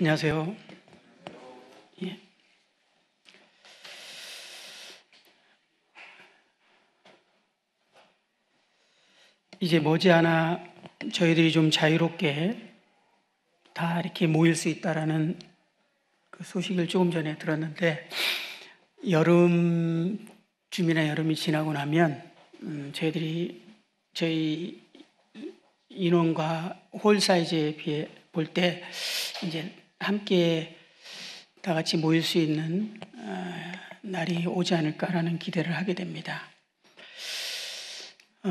안녕하세요. 예. 이제 머지않아 저희들이 좀 자유롭게 다 이렇게 모일 수 있다라는 그 소식을 조금 전에 들었는데 여름 쯤이나 여름이 지나고 나면 음, 저희들이 저희 인원과 홀 사이즈에 비해 볼 때 이제 함께 다 같이 모일 수 있는 어, 날이 오지 않을까라는 기대를 하게 됩니다. 어,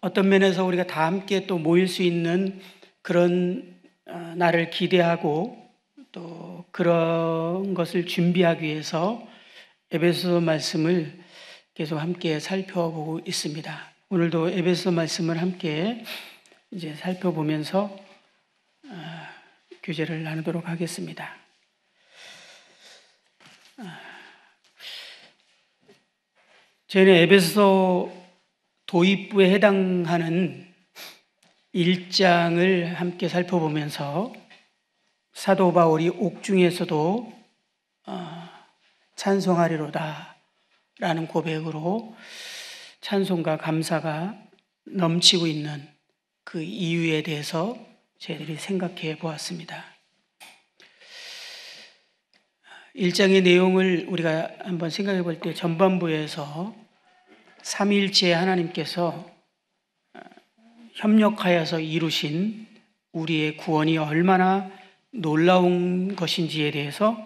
어떤 면에서 우리가 다 함께 또 모일 수 있는 그런 어, 날을 기대하고 또 그런 것을 준비하기 위해서 에베소 말씀을 계속 함께 살펴보고 있습니다. 오늘도 에베소 말씀을 함께 이제 살펴보면서 교제를 나누도록 하겠습니다. 저희는 아, 에베소 도입부에 해당하는 1장을 함께 살펴보면서 사도 바울이 옥중에서도 아, 찬송하리로다 라는 고백으로 찬송과 감사가 넘치고 있는 그 이유에 대해서 저희들이 생각해 보았습니다. 1장의 내용을 우리가 한번 생각해 볼 때 전반부에서 3일째 하나님께서 어, 협력하여서 이루신 우리의 구원이 얼마나 놀라운 것인지에 대해서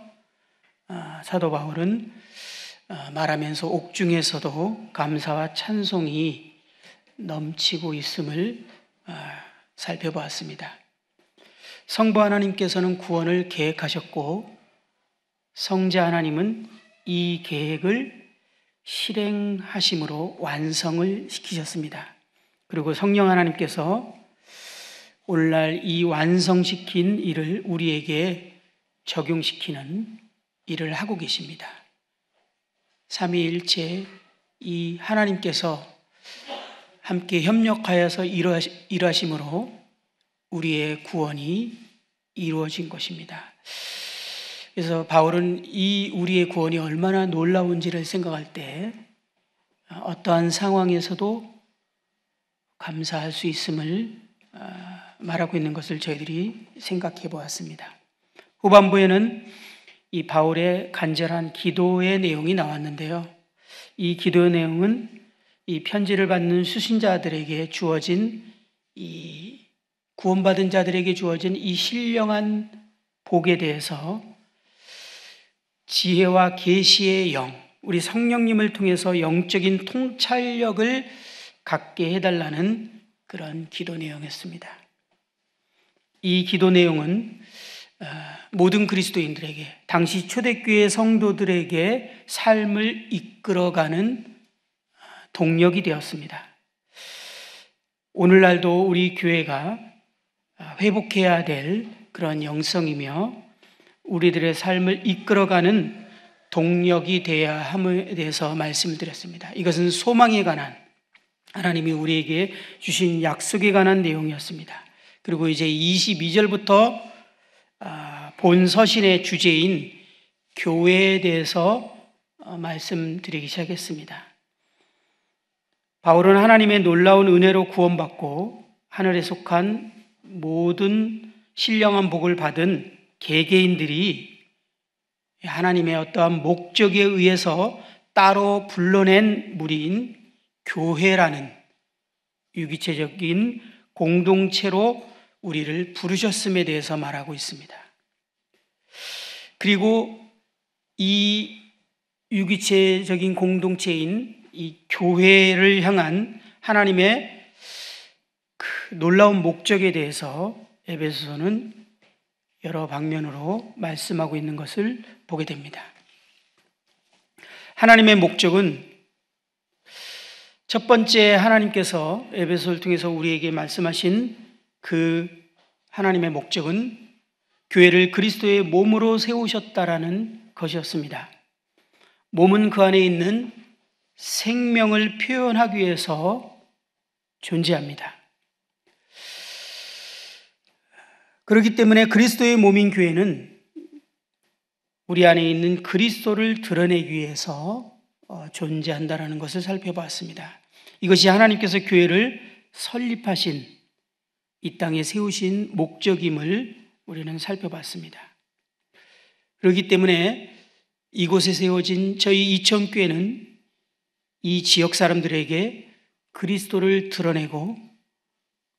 어, 사도 바울은 어, 말하면서 옥중에서도 감사와 찬송이 넘치고 있음을 살펴보았습니다. 성부 하나님께서는 구원을 계획하셨고 성자 하나님은 이 계획을 실행하심으로 완성을 시키셨습니다. 그리고 성령 하나님께서 오늘날 이 완성시킨 일을 우리에게 적용시키는 일을 하고 계십니다. 삼위일체 이 하나님께서 함께 협력하여서 일하심으로 우리의 구원이 이루어진 것입니다. 그래서 바울은 이 우리의 구원이 얼마나 놀라운지를 생각할 때 어떠한 상황에서도 감사할 수 있음을 어, 말하고 있는 것을 저희들이 생각해 보았습니다. 후반부에는 이 바울의 간절한 기도의 내용이 나왔는데요. 이 기도의 내용은 이 편지를 받는 수신자들에게 주어진 이 구원받은 자들에게 주어진 이 신령한 복에 대해서 지혜와 계시의 영, 우리 성령님을 통해서 영적인 통찰력을 갖게 해달라는 그런 기도 내용이었습니다. 이 기도 내용은 어, 모든 그리스도인들에게 당시 초대교회 성도들에게 삶을 이끌어가는 어, 동력이 되었습니다. 오늘날도 우리 교회가 아, 회복해야 될 그런 영성이며 우리들의 삶을 이끌어가는 동력이 되어야 함에 대해서 말씀드렸습니다. 이것은 소망에 관한 하나님이 우리에게 주신 약속에 관한 내용이었습니다. 그리고 이제 22절부터 아, 본 서신의 주제인 교회에 대해서 어, 말씀드리기 시작했습니다. 바울은 하나님의 놀라운 은혜로 구원받고 하늘에 속한 모든 신령한 복을 받은 개개인들이 하나님의 어떠한 목적에 의해서 따로 불러낸 무리인 교회라는 유기체적인 공동체로 우리를 부르셨음에 대해서 말하고 있습니다. 그리고 이 유기체적인 공동체인 이 교회를 향한 하나님의 그 놀라운 목적에 대해서 에베소서는 여러 방면으로 말씀하고 있는 것을 보게 됩니다. 하나님의 목적은 첫 번째 하나님께서 에베소를 통해서 우리에게 말씀하신 그 하나님의 목적은 교회를 그리스도의 몸으로 세우셨다라는 것이었습니다. 몸은 그 안에 있는 생명을 표현하기 위해서 존재합니다. 그렇기 때문에 그리스도의 몸인 교회는 우리 안에 있는 그리스도를 드러내기 위해서 어, 존재한다라는 것을 살펴봤습니다. 이것이 하나님께서 교회를 설립하신 이 땅에 세우신 목적임을 우리는 살펴봤습니다. 그렇기 때문에 이곳에 세워진 저희 이천교회는 이 지역 사람들에게 그리스도를 드러내고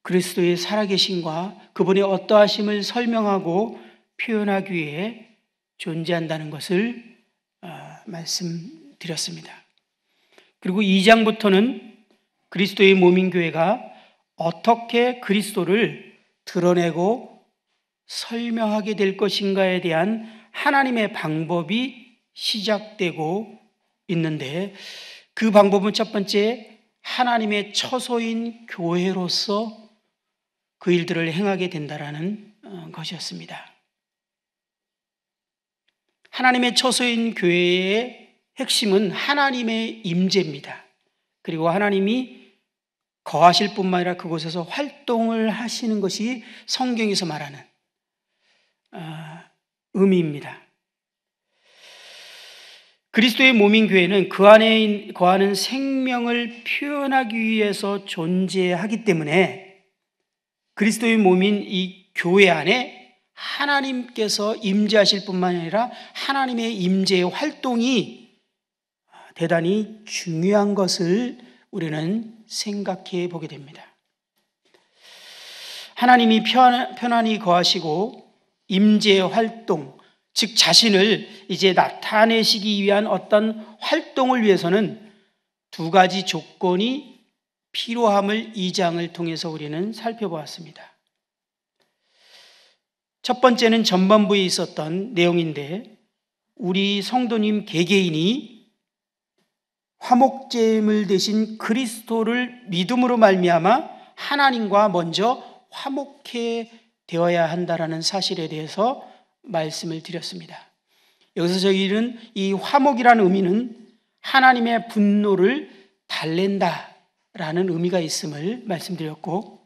그리스도의 살아계신과 그분의 어떠하심을 설명하고 표현하기 위해 존재한다는 것을 아, 말씀드렸습니다. 그리고 2장부터는 그리스도의 몸인 교회가 어떻게 그리스도를 드러내고 설명하게 될 것인가에 대한 하나님의 방법이 시작되고 있는데 그 방법은 첫 번째 하나님의 처소인 교회로서 그 일들을 행하게 된다라는 어, 것이었습니다. 하나님의 처소인 교회의 핵심은 하나님의 임재입니다. 그리고 하나님이 거하실 뿐만 아니라 그곳에서 활동을 하시는 것이 성경에서 말하는 어, 의미입니다. 그리스도의 몸인 교회는 그 안에 거하는 그 생명을 표현하기 위해서 존재하기 때문에 그리스도의 몸인 이 교회 안에 하나님께서 임재하실 뿐만 아니라 하나님의 임재의 활동이 대단히 중요한 것을 우리는 생각해 보게 됩니다. 하나님이 편안히 거하시고 임재의 활동, 즉 자신을 이제 나타내시기 위한 어떤 활동을 위해서는 두 가지 조건이 필요함을 이장을 통해서 우리는 살펴보았습니다. 첫 번째는 전반부에 있었던 내용인데 우리 성도님 개개인이 화목제물 대신 그리스도를 믿음으로 말미암아 하나님과 먼저 화목해 되어야 한다라는 사실에 대해서 말씀을 드렸습니다. 여기서 저희는 이 화목이라는 의미는 하나님의 분노를 달랜다 라는 의미가 있음을 말씀드렸고,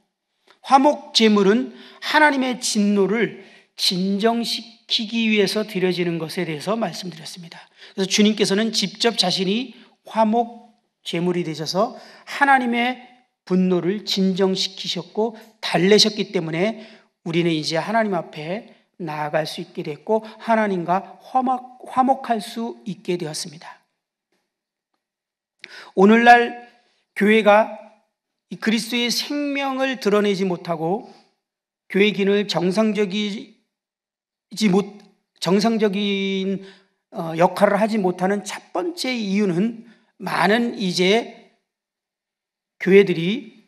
화목 제물은 하나님의 진노를 진정시키기 위해서 드려지는 것에 대해서 말씀드렸습니다. 그래서 주님께서는 직접 자신이 화목 제물이 되셔서 하나님의 분노를 진정시키셨고 달래셨기 때문에 우리는 이제 하나님 앞에 나아갈 수 있게 됐고 하나님과 화목, 화목할 수 있게 되었습니다. 오늘날 교회가 그리스도의 생명을 드러내지 못하고 교회 기능을 정상적이지 못 정상적인 어, 역할을 하지 못하는 첫 번째 이유는 많은 이제 교회들이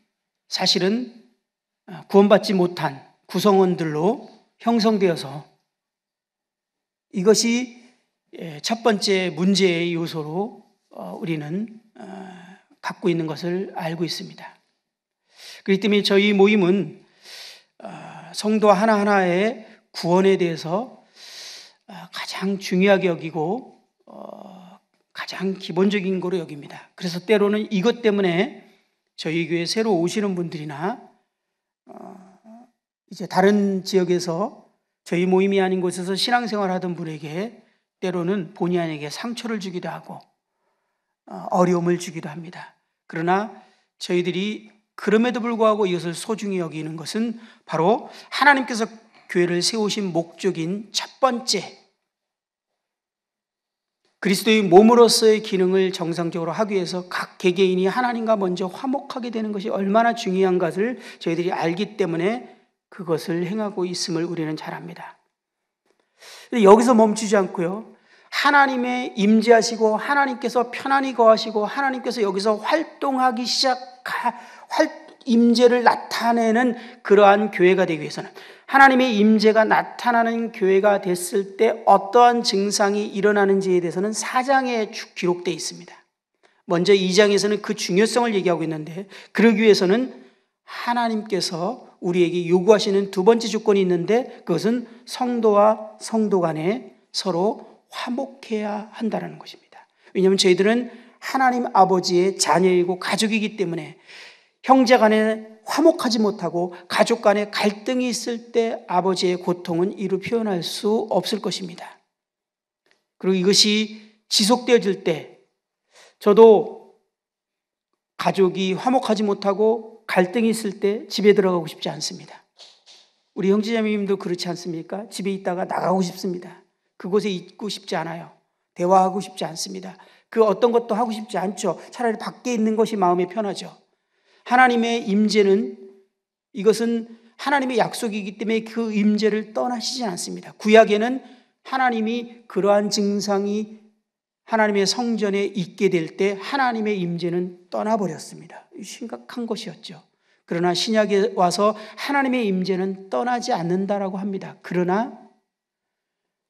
사실은 어, 구원받지 못한 구성원들로 형성되어서 이것이 예, 첫 번째 문제의 요소로 어, 우리는 갖고 있는 것을 알고 있습니다. 그렇기 때문에 저희 모임은 어, 성도 하나하나의 구원에 대해서 어, 가장 중요하게 여기고 어, 가장 기본적인 거로 여깁니다. 그래서 때로는 이것 때문에 저희 교회 새로 오시는 분들이나 이제 다른 지역에서 저희 모임이 아닌 곳에서 신앙생활 하던 분에게 때로는 본의 아니게 상처를 주기도 하고 어려움을 주기도 합니다. 그러나 저희들이 그럼에도 불구하고 이것을 소중히 여기는 것은 바로 하나님께서 교회를 세우신 목적인 첫 번째 그리스도의 몸으로서의 기능을 정상적으로 하기 위해서 각 개개인이 하나님과 먼저 화목하게 되는 것이 얼마나 중요한 것을 저희들이 알기 때문에 그것을 행하고 있음을 우리는 잘 압니다. 여기서 멈추지 않고요. 하나님의 임재하시고 하나님께서 편안히 거하시고 하나님께서 여기서 활동하기 시작하 활 임재를 나타내는 그러한 교회가 되기 위해서는 하나님의 임재가 나타나는 교회가 됐을 때 어떠한 증상이 일어나는지에 대해서는 사장에 기록되어 있습니다. 먼저 2장에서는 그 중요성을 얘기하고 있는데 그러기 위해서는 하나님께서 우리에게 요구하시는 두 번째 조건이 있는데 그것은 성도와 성도 간에 서로 화목해야 한다는 것입니다. 왜냐하면 저희들은 하나님 아버지의 자녀이고 가족이기 때문에 형제 간에 화목하지 못하고 가족 간에 갈등이 있을 때 아버지의 고통은 이루 표현할 수 없을 것입니다. 그리고 이것이 지속되어질 때 저도 가족이 화목하지 못하고 갈등이 있을 때 집에 들어가고 싶지 않습니다. 우리 형제자매님도 그렇지 않습니까? 집에 있다가 나가고 싶습니다. 그곳에 있고 싶지 않아요. 대화하고 싶지 않습니다. 그 어떤 것도 하고 싶지 않죠. 차라리 밖에 있는 것이 마음이 편하죠. 하나님의 임재는 이것은 하나님의 약속이기 때문에 그 임재를 떠나시지 않습니다. 구약에는 하나님이 그러한 증상이 하나님의 성전에 있게 될 때 하나님의 임재는 떠나버렸습니다. 심각한 것이었죠. 그러나 신약에 와서 하나님의 임재는 떠나지 않는다라고 합니다. 그러나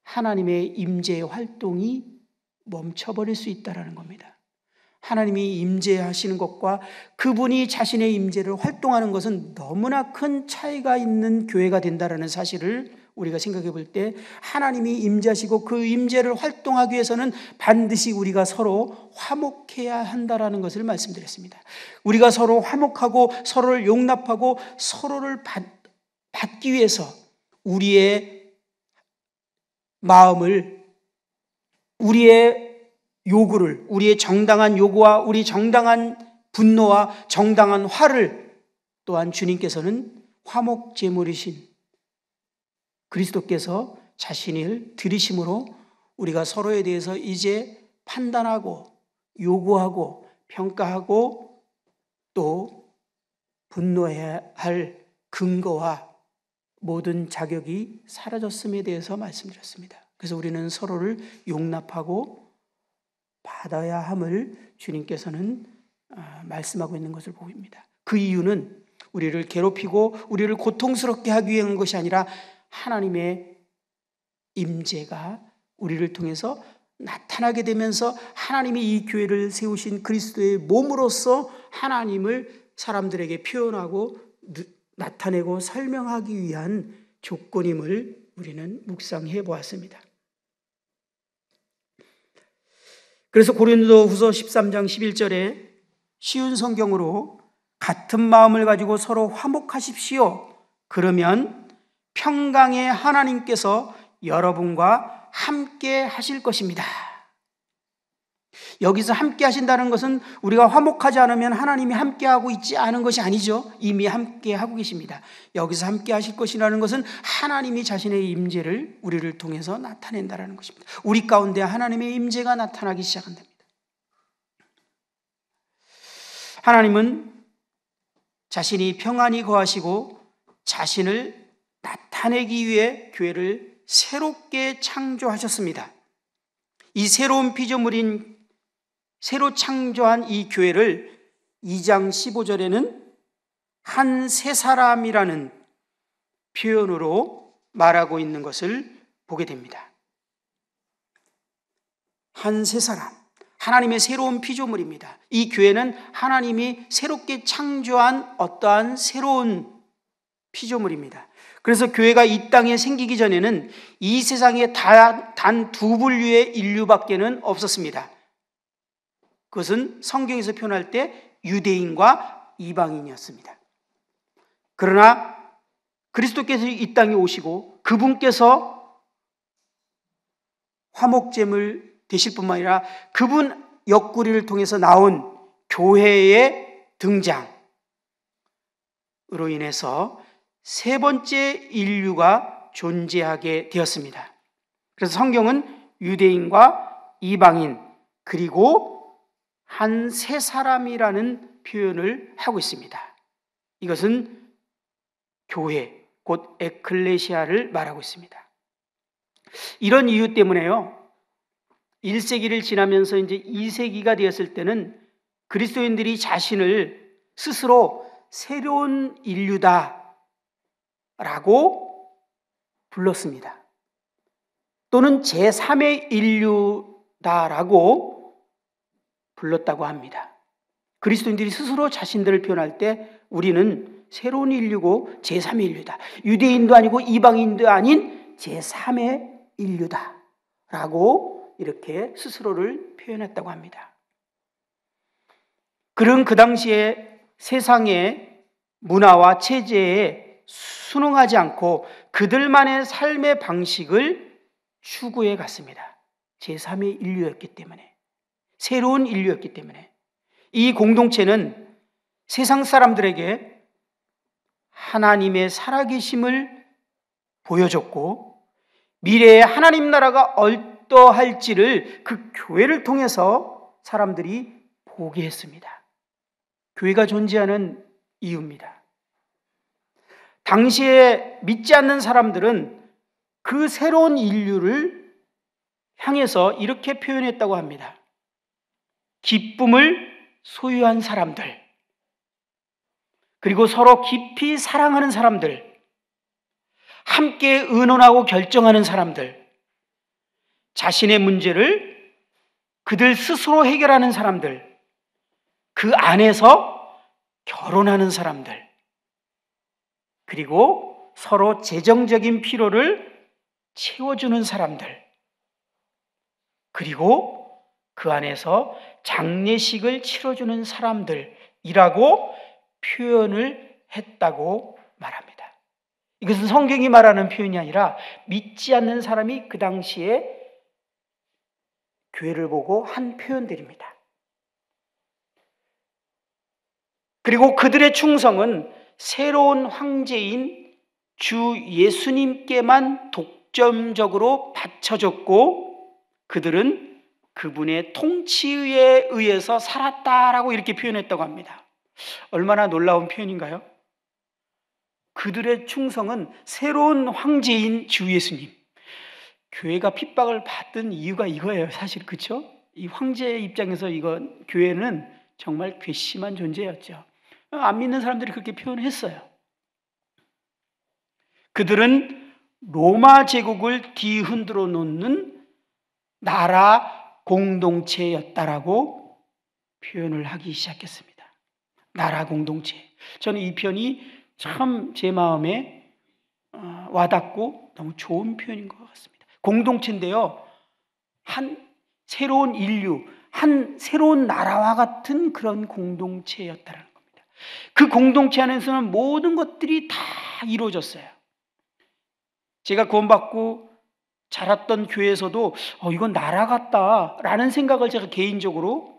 하나님의 임재의 활동이 멈춰버릴 수 있다라는 겁니다. 하나님이 임재하시는 것과 그분이 자신의 임재를 활동하는 것은 너무나 큰 차이가 있는 교회가 된다라는 사실을 우리가 생각해 볼 때 하나님이 임재하시고 그 임재를 활동하기 위해서는 반드시 우리가 서로 화목해야 한다라는 것을 말씀드렸습니다. 우리가 서로 화목하고 서로를 용납하고 서로를 받, 받기 위해서 우리의 마음을 우리의 요구를, 우리의 정당한 요구와 우리 정당한 분노와 정당한 화를 또한 주님께서는 화목 제물이신 그리스도께서 자신을 들이심으로 우리가 서로에 대해서 이제 판단하고 요구하고 평가하고 또 분노해야 할 근거와 모든 자격이 사라졌음에 대해서 말씀드렸습니다. 그래서 우리는 서로를 용납하고 받아야 함을 주님께서는 아, 말씀하고 있는 것을 보입니다. 그 이유는 우리를 괴롭히고 우리를 고통스럽게 하기 위한 것이 아니라 하나님의 임재가 우리를 통해서 나타나게 되면서 하나님이 이 교회를 세우신 그리스도의 몸으로서 하나님을 사람들에게 표현하고 나타내고 설명하기 위한 조건임을 우리는 묵상해 보았습니다. 그래서 고린도 후서 13장 11절에 쉬운 성경으로 같은 마음을 가지고 서로 화목하십시오. 그러면 평강의 하나님께서 여러분과 함께 하실 것입니다. 여기서 함께 하신다는 것은 우리가 화목하지 않으면 하나님이 함께하고 있지 않은 것이 아니죠. 이미 함께하고 계십니다. 여기서 함께 하실 것이라는 것은 하나님이 자신의 임재를 우리를 통해서 나타낸다는 것입니다. 우리 가운데 하나님의 임재가 나타나기 시작한답니다. 하나님은 자신이 평안히 거하시고 자신을 나타내기 위해 교회를 새롭게 창조하셨습니다. 이 새로운 피조물인 새로 창조한 이 교회를 2장 15절에는 한 세 사람이라는 표현으로 말하고 있는 것을 보게 됩니다. 한 세 사람. 하나님의 새로운 피조물입니다. 이 교회는 하나님이 새롭게 창조한 어떠한 새로운 피조물입니다. 그래서 교회가 이 땅에 생기기 전에는 이 세상에 단 두 분류의 인류밖에는 없었습니다. 그것은 성경에서 표현할 때 유대인과 이방인이었습니다. 그러나 그리스도께서 이 땅에 오시고 그분께서 화목제물 되실 뿐만 아니라 그분 옆구리를 통해서 나온 교회의 등장으로 인해서 세 번째 인류가 존재하게 되었습니다. 그래서 성경은 유대인과 이방인 그리고 한세 사람이라는 표현을 하고 있습니다. 이것은 교회, 곧 에클레시아를 말하고 있습니다. 이런 이유 때문에요. 1세기를 지나면서 이제 2세기가 되었을 때는 그리스도인들이 자신을 스스로 새로운 인류다라고 불렀습니다. 또는 제3의 인류다라고 불렀다고 합니다. 그리스도인들이 스스로 자신들을 표현할 때 우리는 새로운 인류고 제3의 인류다. 유대인도 아니고 이방인도 아닌 제3의 인류다. 라고 이렇게 스스로를 표현했다고 합니다. 그는 그 당시에 세상의 문화와 체제에 순응하지 않고 그들만의 삶의 방식을 추구해 갔습니다. 제3의 인류였기 때문에. 새로운 인류였기 때문에 이 공동체는 세상 사람들에게 하나님의 살아계심을 보여줬고 미래의 하나님 나라가 어떠할지를그 교회를 통해서 사람들이 보게 했습니다. 교회가 존재하는 이유입니다. 당시에 믿지 않는 사람들은 그 새로운 인류를 향해서 이렇게 표현했다고 합니다. 기쁨을 소유한 사람들, 그리고 서로 깊이 사랑하는 사람들, 함께 의논하고 결정하는 사람들, 자신의 문제를 그들 스스로 해결하는 사람들, 그 안에서 결혼하는 사람들, 그리고 서로 재정적인 필요를 채워주는 사람들, 그리고 그 안에서 장례식을 치러주는 사람들이라고 표현을 했다고 말합니다. 이것은 성경이 말하는 표현이 아니라 믿지 않는 사람이 그 당시에 교회를 보고 한 표현들입니다. 그리고 그들의 충성은 새로운 황제인 주 예수님께만 독점적으로 바쳐졌고 그들은 그분의 통치에 의해서 살았다라고 이렇게 표현했다고 합니다. 얼마나 놀라운 표현인가요? 그들의 충성은 새로운 황제인 주 예수님. 교회가 핍박을 받던 이유가 이거예요. 사실 그렇이 황제의 입장에서 이건 교회는 정말 괘씸한 존재였죠. 안 믿는 사람들이 그렇게 표현했어요. 그들은 로마 제국을 뒤흔들어 놓는 나라 공동체였다라고 표현을 하기 시작했습니다. 나라 공동체. 저는 이 편이 참 제 마음에 어, 와닿고 너무 좋은 표현인 것 같습니다. 공동체인데요. 한 새로운 인류, 한 새로운 나라와 같은 그런 공동체였다는 겁니다. 그 공동체 안에서는 모든 것들이 다 이루어졌어요. 제가 구원받고 자랐던 교회에서도 어, 이건 나라 같다라는 생각을 제가 개인적으로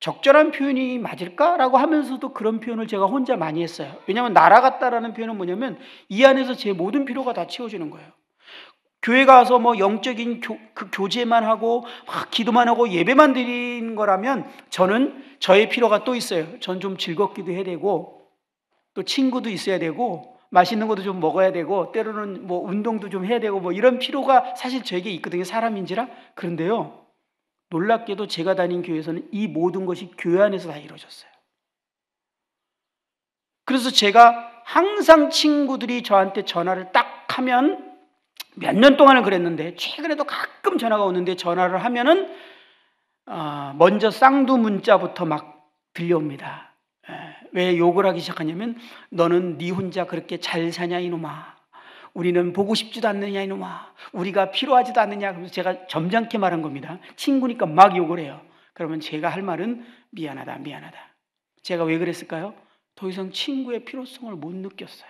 적절한 표현이 맞을까라고 하면서도 그런 표현을 제가 혼자 많이 했어요. 왜냐하면 나라 같다라는 표현은 뭐냐면 이 안에서 제 모든 필요가 다 채워지는 거예요. 교회 가서 뭐 영적인 교, 그 교제만 하고 막 기도만 하고 예배만 드린 거라면 저는 저의 필요가 또 있어요. 전 좀 즐겁기도 해야 되고 또 친구도 있어야 되고 맛있는 것도 좀 먹어야 되고 때로는 뭐 운동도 좀 해야 되고 뭐 이런 필요가 사실 저에게 있거든요. 사람인지라. 그런데요. 놀랍게도 제가 다닌 교회에서는 이 모든 것이 교회 안에서 다 이루어졌어요. 그래서 제가 항상 친구들이 저한테 전화를 딱 하면 몇 년 동안은 그랬는데 최근에도 가끔 전화가 오는데 전화를 하면은 아, 먼저 쌍두 문자부터 막 들려옵니다. 왜 욕을 하기 시작하냐면 너는 네 혼자 그렇게 잘 사냐 이놈아. 우리는 보고 싶지도 않느냐 이놈아. 우리가 필요하지도 않느냐. 그래서 제가 점잖게 말한 겁니다. 친구니까 막 욕을 해요. 그러면 제가 할 말은 미안하다, 미안하다. 제가 왜 그랬을까요? 더 이상 친구의 필요성을 못 느꼈어요.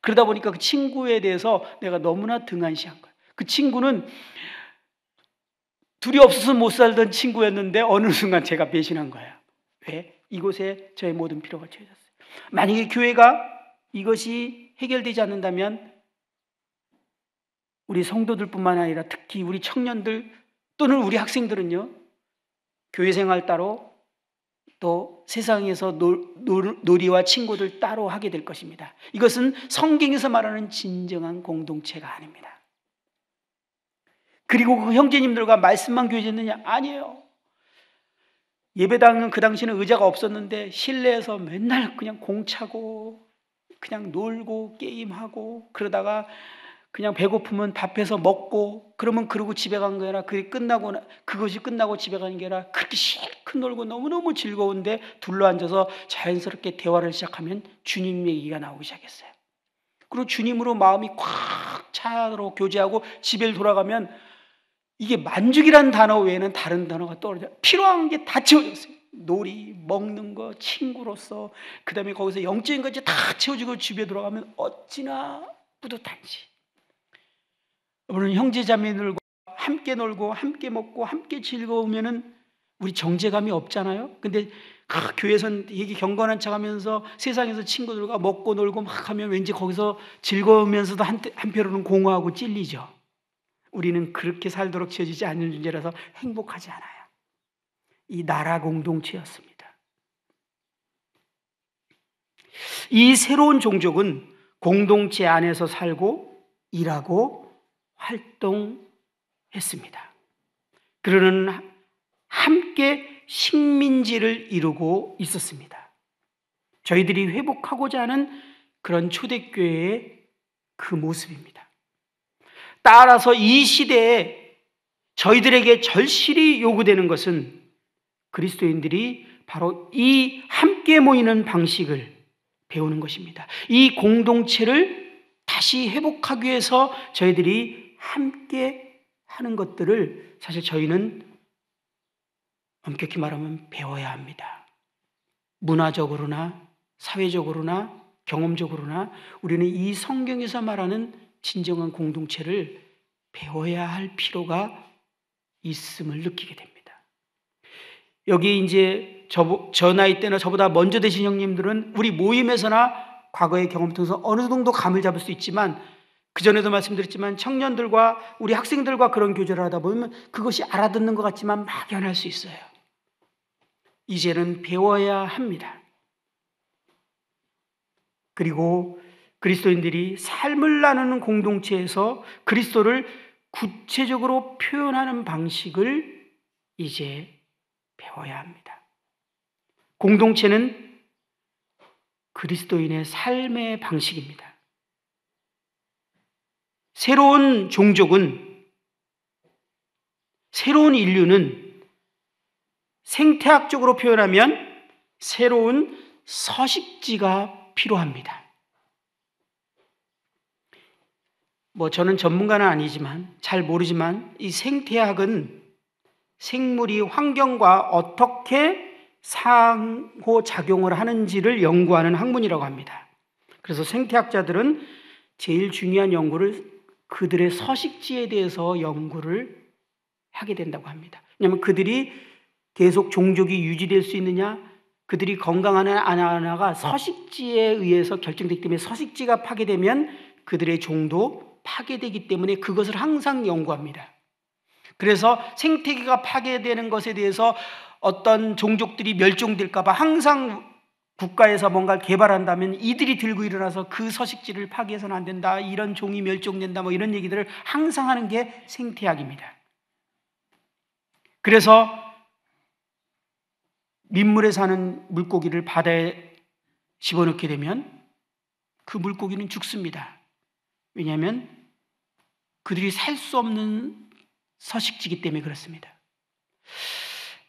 그러다 보니까 그 친구에 대해서 내가 너무나 등한시한 거예요. 그 친구는 둘이 없어서 못 살던 친구였는데 어느 순간 제가 배신한 거예요. 왜? 이곳에 저의 모든 필요가 채워졌어요. 만약에 교회가 이것이 해결되지 않는다면 우리 성도들뿐만 아니라 특히 우리 청년들 또는 우리 학생들은요. 교회 생활 따로 또 세상에서 놀, 놀이와 친구들 따로 하게 될 것입니다. 이것은 성경에서 말하는 진정한 공동체가 아닙니다. 그리고 그 형제님들과 말씀만 교제했느냐? 아니에요. 예배당은 그 당시에는 의자가 없었는데 실내에서 맨날 그냥 공차고 그냥 놀고 게임하고 그러다가 그냥 배고프면 밥해서 먹고 그러면 그러고 집에 간 거라 그게 끝나고 그것이 끝나고 집에 가는 게라 아니 그렇게 실컷 놀고 너무너무 즐거운데 둘러앉아서 자연스럽게 대화를 시작하면 주님 얘기가 나오기 시작했어요. 그리고 주님으로 마음이 꽉 차로 교제하고 집에 돌아가면 이게 만족이란 단어 외에는 다른 단어가 떠오르죠. 필요한 게 다 채워졌어요. 놀이, 먹는 거, 친구로서, 그 다음에 거기서 영적인 것이 다 채워지고 집에 돌아가면 어찌나 뿌듯한지. 여 물론 형제 자매들과 함께 놀고, 함께 먹고, 함께 즐거우면은 우리 정제감이 없잖아요. 근데 아, 교회에서는 얘기 경건한 척 하면서 세상에서 친구들과 먹고 놀고 막 하면 왠지 거기서 즐거우면서도 한때, 한편으로는 공허하고 찔리죠. 우리는 그렇게 살도록 지어지지 않는 존재라서 행복하지 않아요. 이 나라 공동체였습니다. 이 새로운 종족은 공동체 안에서 살고 일하고 활동했습니다. 그러는 함께 식민지를 이루고 있었습니다. 저희들이 회복하고자 하는 그런 초대교회의 그 모습입니다. 따라서 이 시대에 저희들에게 절실히 요구되는 것은 그리스도인들이 바로 이 함께 모이는 방식을 배우는 것입니다. 이 공동체를 다시 회복하기 위해서 저희들이 함께 하는 것들을 사실 저희는 엄격히 말하면 배워야 합니다. 문화적으로나 사회적으로나 경험적으로나 우리는 이 성경에서 말하는 진정한 공동체를 배워야 할 필요가 있음을 느끼게 됩니다. 여기 이제 저, 저 나이 때나 저보다 먼저 되신 형님들은 우리 모임에서나 과거의 경험 통해서 어느 정도 감을 잡을 수 있지만 그전에도 말씀드렸지만 청년들과 우리 학생들과 그런 교제를 하다 보면 그것이 알아듣는 것 같지만 막연할 수 있어요. 이제는 배워야 합니다. 그리고 그리스도인들이 삶을 나누는 공동체에서 그리스도를 구체적으로 표현하는 방식을 이제 배워야 합니다. 공동체는 그리스도인의 삶의 방식입니다. 새로운 종족은 새로운 인류는 생태학적으로 표현하면 새로운 서식지가 필요합니다. 뭐 저는 전문가는 아니지만 잘 모르지만 이 생태학은 생물이 환경과 어떻게 상호작용을 하는지를 연구하는 학문이라고 합니다. 그래서 생태학자들은 제일 중요한 연구를 그들의 서식지에 대해서 연구를 하게 된다고 합니다. 왜냐하면 그들이 계속 종족이 유지될 수 있느냐, 그들이 건강하냐 안하나가 서식지에 의해서 결정되기 때문에 서식지가 파괴되면 그들의 종도 파괴되기 때문에 그것을 항상 연구합니다. 그래서 생태계가 파괴되는 것에 대해서 어떤 종족들이 멸종될까봐 항상 국가에서 뭔가 를 개발한다면 이들이 들고 일어나서 그 서식지를 파괴해서는 안 된다. 이런 종이 멸종된다. 뭐 이런 얘기들을 항상 하는 게 생태학입니다. 그래서 민물에 사는 물고기를 바다에 집어넣게 되면 그 물고기는 죽습니다. 왜냐하면 그들이 살 수 없는 서식지기 이 때문에 그렇습니다.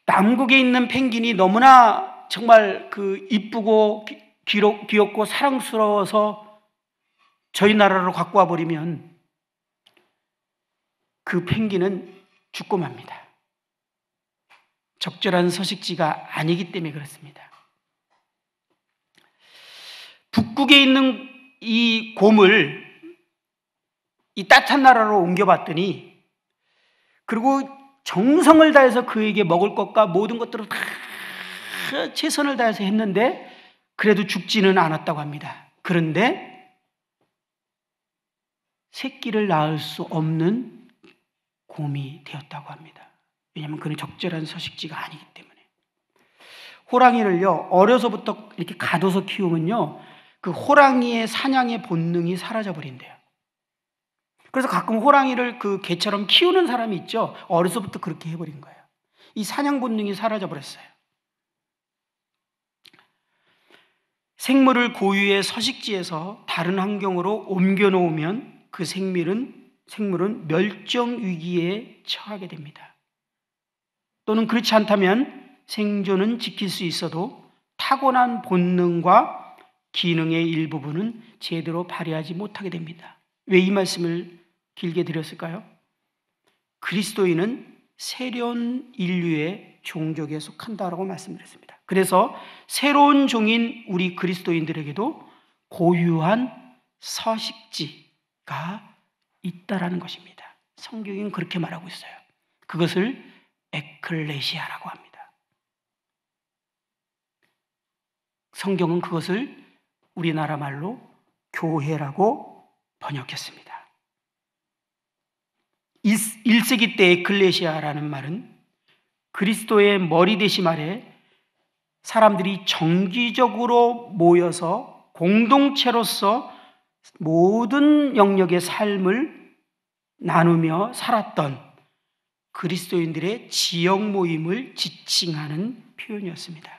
남극에 있는 펭귄이 너무나 정말 그 이쁘고 귀엽고 사랑스러워서 저희 나라로 갖고 와버리면 그 펭귄은 죽고 맙니다. 적절한 서식지가 아니기 때문에 그렇습니다. 북극에 있는 이 곰을 이 따뜻한 나라로 옮겨봤더니 그리고 정성을 다해서 그에게 먹을 것과 모든 것들을 다 최선을 다해서 했는데 그래도 죽지는 않았다고 합니다. 그런데 새끼를 낳을 수 없는 곰이 되었다고 합니다. 왜냐하면 그는 적절한 서식지가 아니기 때문에. 호랑이를요, 어려서부터 이렇게 가둬서 키우면요, 그 호랑이의 사냥의 본능이 사라져버린대요. 그래서 가끔 호랑이를 그 개처럼 키우는 사람이 있죠. 어려서부터 그렇게 해버린 거예요. 이 사냥 본능이 사라져 버렸어요. 생물을 고유의 서식지에서 다른 환경으로 옮겨 놓으면 그 생물은 생물은 멸종 위기에 처하게 됩니다. 또는 그렇지 않다면 생존은 지킬 수 있어도 타고난 본능과 기능의 일부분은 제대로 발휘하지 못하게 됩니다. 왜 이 말씀을 길게 드렸을까요? 그리스도인은 새로 인류의 종족에 속한다라고 말씀을 했습니다. 그래서 새로운 종인 우리 그리스도인들에게도 고유한 서식지가 있다라는 것입니다. 성경은 그렇게 말하고 있어요. 그것을 에클레시아라고 합니다. 성경은 그것을 우리나라 말로 교회라고 번역했습니다. 1세기 때 에클레시아라는 말은 그리스도의 머리 대신 말에 사람들이 정기적으로 모여서 공동체로서 모든 영역의 삶을 나누며 살았던 그리스도인들의 지역 모임을 지칭하는 표현이었습니다.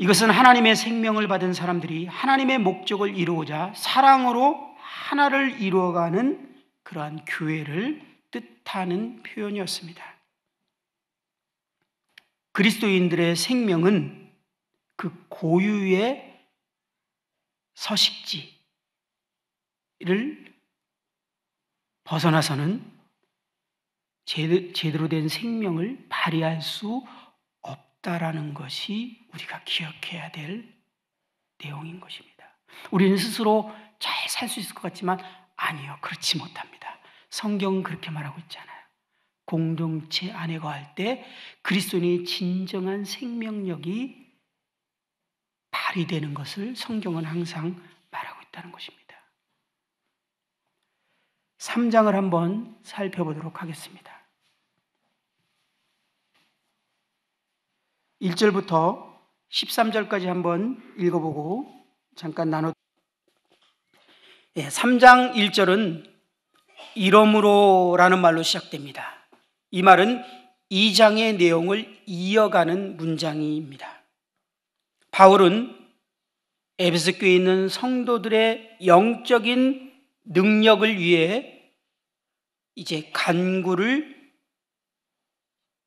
이것은 하나님의 생명을 받은 사람들이 하나님의 목적을 이루고자 사랑으로 하나를 이루어가는 그러한 교회를 뜻하는 표현이었습니다. 그리스도인들의 생명은 그 고유의 서식지를 벗어나서는 제대로 된 생명을 발휘할 수 없다라는 것이 우리가 기억해야 될 내용인 것입니다. 우리는 스스로 잘 살 수 있을 것 같지만 아니요. 그렇지 못합니다. 성경은 그렇게 말하고 있잖아요. 공동체 안에 거할 때 그리스도인의 진정한 생명력이 발휘되는 것을 성경은 항상 말하고 있다는 것입니다. 3장을 한번 살펴보도록 하겠습니다. 1절부터 13절까지 한번 읽어보고 잠깐 나눠 3장 예, 1절은 이러므로라는 말로 시작됩니다. 이 말은 2장의 내용을 이어가는 문장입니다. 바울은 에베스 교에 있는 성도들의 영적인 능력을 위해 이제 간구를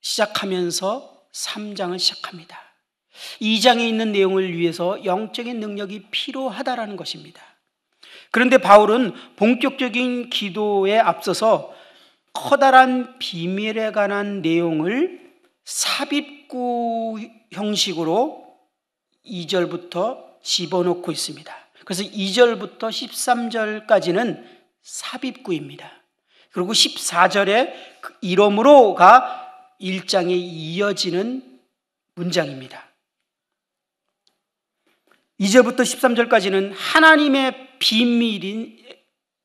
시작하면서 3장을 시작합니다. 2장에 있는 내용을 위해서 영적인 능력이 필요하다라는 것입니다. 그런데 바울은 본격적인 기도에 앞서서 커다란 비밀에 관한 내용을 삽입구 형식으로 2절부터 집어넣고 있습니다. 그래서 2절부터 13절까지는 삽입구입니다. 그리고 14절에 그 이러므로가 1장에 이어지는 문장입니다. 2절부터 13절까지는 하나님의 비밀인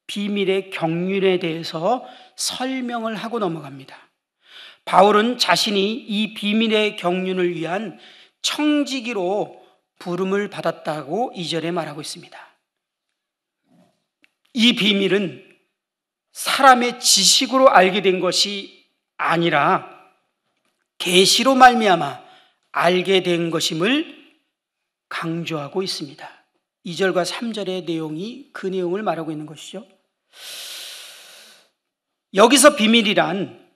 비밀의 경륜에 대해서 설명을 하고 넘어갑니다. 바울은 자신이 이 비밀의 경륜을 위한 청지기로 부름을 받았다고 이절에 말하고 있습니다. 이 비밀은 사람의 지식으로 알게 된 것이 아니라 계시로 말미암아 알게 된 것임을 강조하고 있습니다. 2절과 3절의 내용이 그 내용을 말하고 있는 것이죠. 여기서 비밀이란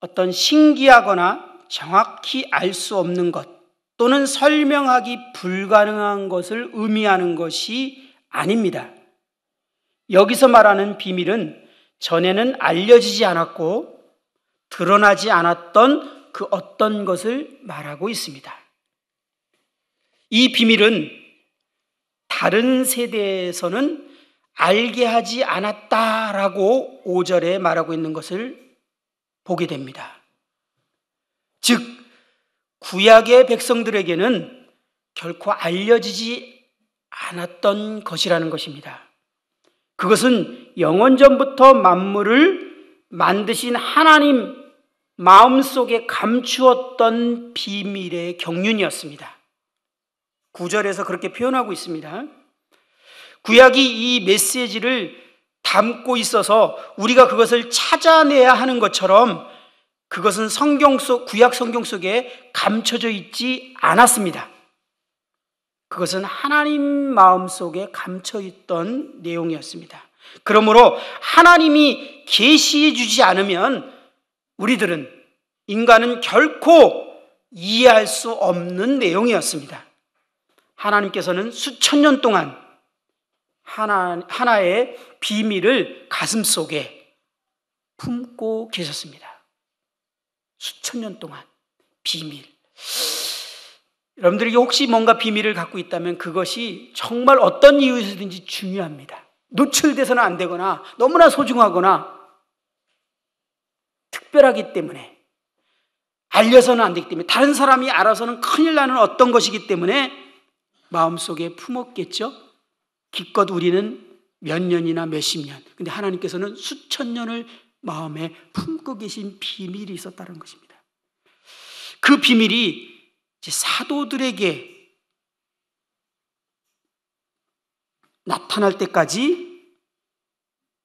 어떤 신기하거나 정확히 알 수 없는 것 또는 설명하기 불가능한 것을 의미하는 것이 아닙니다. 여기서 말하는 비밀은 전에는 알려지지 않았고 드러나지 않았던 그 어떤 것을 말하고 있습니다. 이 비밀은 다른 세대에서는 알게 하지 않았다라고 5절에 말하고 있는 것을 보게 됩니다. 즉, 구약의 백성들에게는 결코 알려지지 않았던 것이라는 것입니다. 그것은 영원전부터 만물을 만드신 하나님 마음속에 감추었던 비밀의 경륜이었습니다. 9절에서 그렇게 표현하고 있습니다. 구약이 이 메시지를 담고 있어서 우리가 그것을 찾아내야 하는 것처럼 그것은 성경 속, 구약 성경 속에 감춰져 있지 않았습니다. 그것은 하나님 마음 속에 감춰 있던 내용이었습니다. 그러므로 하나님이 계시해 주지 않으면 우리들은 인간은 결코 이해할 수 없는 내용이었습니다. 하나님께서는 수천 년 동안 하나, 하나의 비밀을 가슴 속에 품고 계셨습니다. 수천 년 동안 비밀. 여러분들이 혹시 뭔가 비밀을 갖고 있다면 그것이 정말 어떤 이유에서든지 중요합니다. 노출돼서는 안 되거나 너무나 소중하거나 특별하기 때문에 알려서는 안 되기 때문에 다른 사람이 알아서는 큰일 나는 어떤 것이기 때문에 마음속에 품었겠죠? 기껏 우리는 몇 년이나 몇십 년. 근데 하나님께서는 수천 년을 마음에 품고 계신 비밀이 있었다는 것입니다. 그 비밀이 사도들에게 나타날 때까지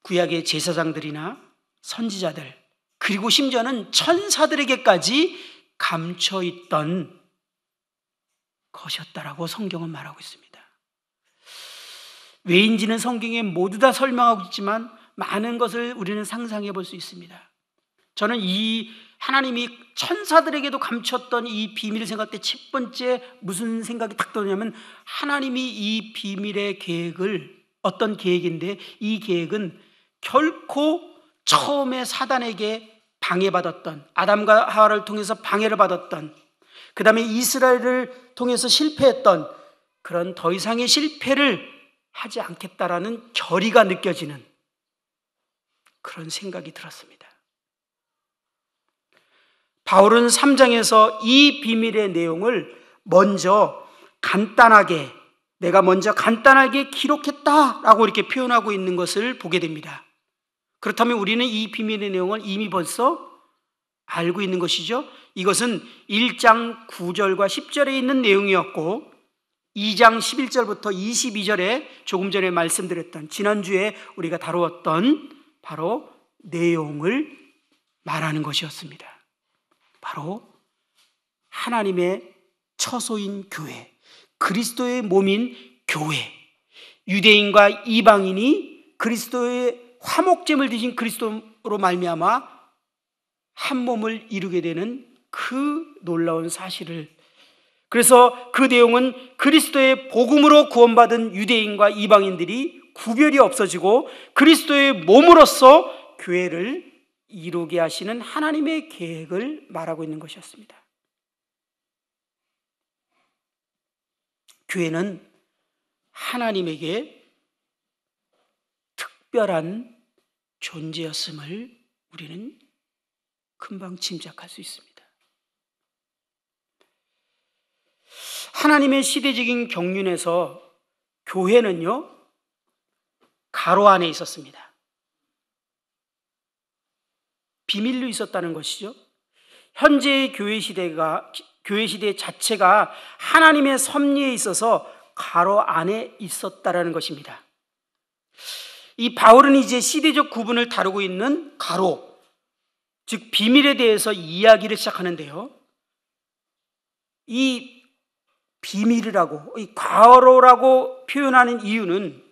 구약의 제사장들이나 선지자들 그리고 심지어는 천사들에게까지 감춰 있던 것이었다라고 성경은 말하고 있습니다. 왜인지는 성경에 모두 다 설명하고 있지만 많은 것을 우리는 상상해 볼 수 있습니다. 저는 이 하나님이 천사들에게도 감췄던 이 비밀을 생각할 때 첫 번째 무슨 생각이 탁 떠냐면 하나님이 이 비밀의 계획을 어떤 계획인데 이 계획은 결코 처음에 사단에게 방해받았던 아담과 하와를 통해서 방해를 받았던 그 다음에 이스라엘을 통해서 실패했던 그런 더 이상의 실패를 하지 않겠다라는 결의가 느껴지는 그런 생각이 들었습니다. 바울은 3장에서 이 비밀의 내용을 먼저 간단하게 내가 먼저 간단하게 기록했다라고 이렇게 표현하고 있는 것을 보게 됩니다. 그렇다면 우리는 이 비밀의 내용을 이미 벌써 알고 있는 것이죠. 이것은 1장 9절과 10절에 있는 내용이었고 2장 11절부터 22절에 조금 전에 말씀드렸던 지난주에 우리가 다루었던 바로 내용을 말하는 것이었습니다. 바로 하나님의 처소인 교회, 그리스도의 몸인 교회, 유대인과 이방인이 그리스도의 화목제물 드신 그리스도로 말미암아 한 몸을 이루게 되는 그 놀라운 사실을 그래서 그 내용은 그리스도의 복음으로 구원받은 유대인과 이방인들이 구별이 없어지고 그리스도의 몸으로서 교회를 이루게 하시는 하나님의 계획을 말하고 있는 것이었습니다. 교회는 하나님에게 특별한 존재였음을 우리는 금방 짐작할 수 있습니다. 하나님의 시대적인 경륜에서 교회는요, 가로 안에 있었습니다. 비밀로 있었다는 것이죠. 현재의 교회 시대가, 교회 시대 자체가 하나님의 섭리에 있어서 가로 안에 있었다라는 것입니다. 이 바울은 이제 시대적 구분을 다루고 있는 가로, 즉 비밀에 대해서 이야기를 시작하는데요. 이 비밀이라고 이 과로라고 표현하는 이유는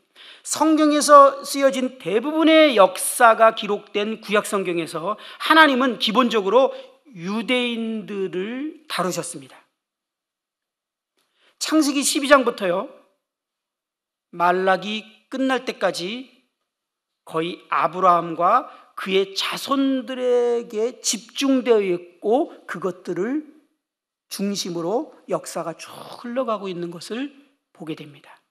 성경에서 쓰여진 대부분의 역사가 기록된 구약 성경에서 하나님은 기본적으로 유대인들을 다루셨습니다. 창세기 12장부터요. 말락이 끝날 때까지 거의 아브라함과 그의 자손들에게 집중되어 있고 그것들을 중심으로 역사가 쭉 흘러가고 있는 것을 보게 됩니다.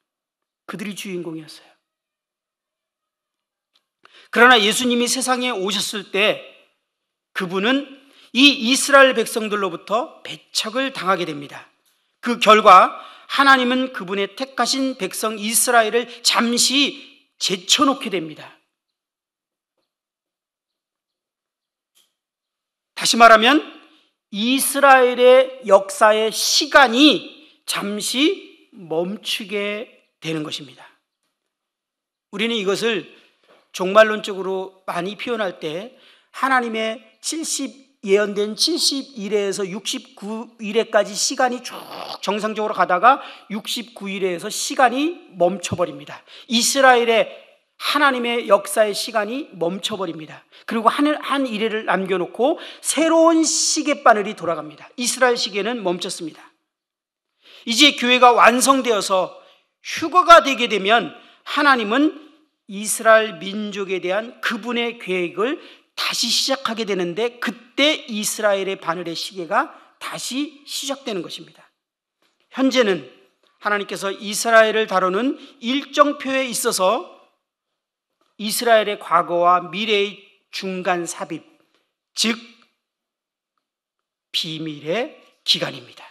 그들이 주인공이었어요. 그러나 예수님이 세상에 오셨을 때 그분은 이 이스라엘 백성들로부터 배척을 당하게 됩니다. 그 결과 하나님은 그분의 택하신 백성 이스라엘을 잠시 제쳐놓게 됩니다. 다시 말하면 이스라엘의 역사의 시간이 잠시 멈추게 되는 것입니다. 우리는 이것을 종말론적으로 많이 표현할 때 하나님의 70 예언된 70일에서 69일에까지 시간이 쭉 정상적으로 가다가 69일에서 시간이 멈춰버립니다. 이스라엘의 하나님의 역사의 시간이 멈춰버립니다. 그리고 한, 한 이래를 남겨놓고 새로운 시계바늘이 돌아갑니다. 이스라엘 시계는 멈췄습니다. 이제 교회가 완성되어서 휴거가 되게 되면 하나님은 이스라엘 민족에 대한 그분의 계획을 다시 시작하게 되는데 그때 이스라엘의 바늘의 시계가 다시 시작되는 것입니다. 현재는 하나님께서 이스라엘을 다루는 일정표에 있어서 이스라엘의 과거와 미래의 중간 삽입, 즉 비밀의 기간입니다.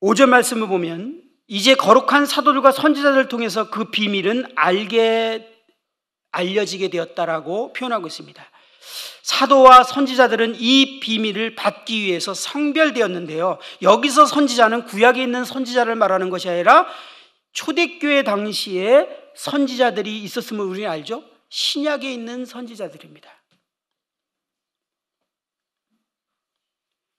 오절 말씀을 보면 이제 거룩한 사도들과 선지자들을 통해서 그 비밀은 알게 알려지게 되었다라고 표현하고 있습니다. 사도와 선지자들은 이 비밀을 받기 위해서 성별되었는데요. 여기서 선지자는 구약에 있는 선지자를 말하는 것이 아니라 초대교회 당시에 선지자들이 있었음을 우리는 알죠? 신약에 있는 선지자들입니다.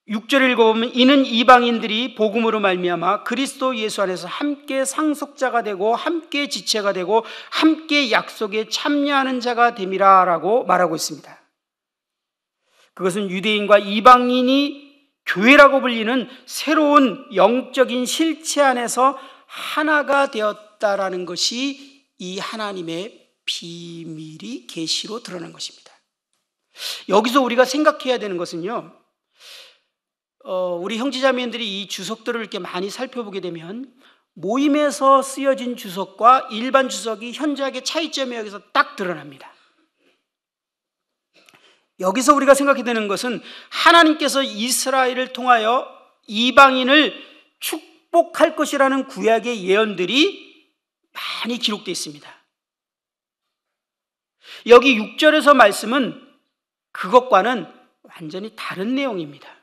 6절 읽어보면 이는 이방인들이 복음으로 말미암아 그리스도 예수 안에서 함께 상속자가 되고 함께 지체가 되고 함께 약속에 참여하는 자가 됨이라라고 말하고 있습니다. 그것은 유대인과 이방인이 교회라고 불리는 새로운 영적인 실체 안에서 하나가 되었다라는 것이 이 하나님의 비밀이 계시로 드러난 것입니다. 여기서 우리가 생각해야 되는 것은요. 어, 우리 형제자매들이 이 주석들을 이렇게 많이 살펴보게 되면 모임에서 쓰여진 주석과 일반 주석이 현저하게 차이점이 여기서 딱 드러납니다. 여기서 우리가 생각해 되는 것은 하나님께서 이스라엘을 통하여 이방인을 축복할 것이라는 구약의 예언들이 많이 기록되어 있습니다. 여기 6절에서 말씀은 그것과는 완전히 다른 내용입니다.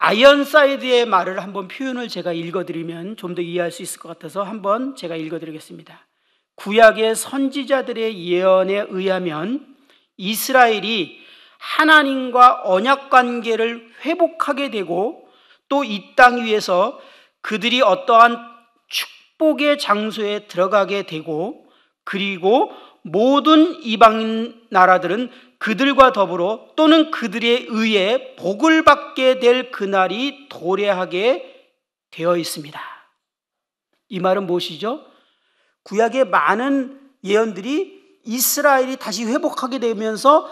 아이언사이드의 말을 한번 표현을 제가 읽어드리면 좀 더 이해할 수 있을 것 같아서 한번 제가 읽어드리겠습니다. 구약의 선지자들의 예언에 의하면 이스라엘이 하나님과 언약 관계를 회복하게 되고 또 이 땅 위에서 그들이 어떠한 축복의 장소에 들어가게 되고 그리고 모든 이방인 나라들은 그들과 더불어 또는 그들에 의해 복을 받게 될 그날이 도래하게 되어 있습니다. 이 말은 무엇이죠? 구약의 많은 예언들이 이스라엘이 다시 회복하게 되면서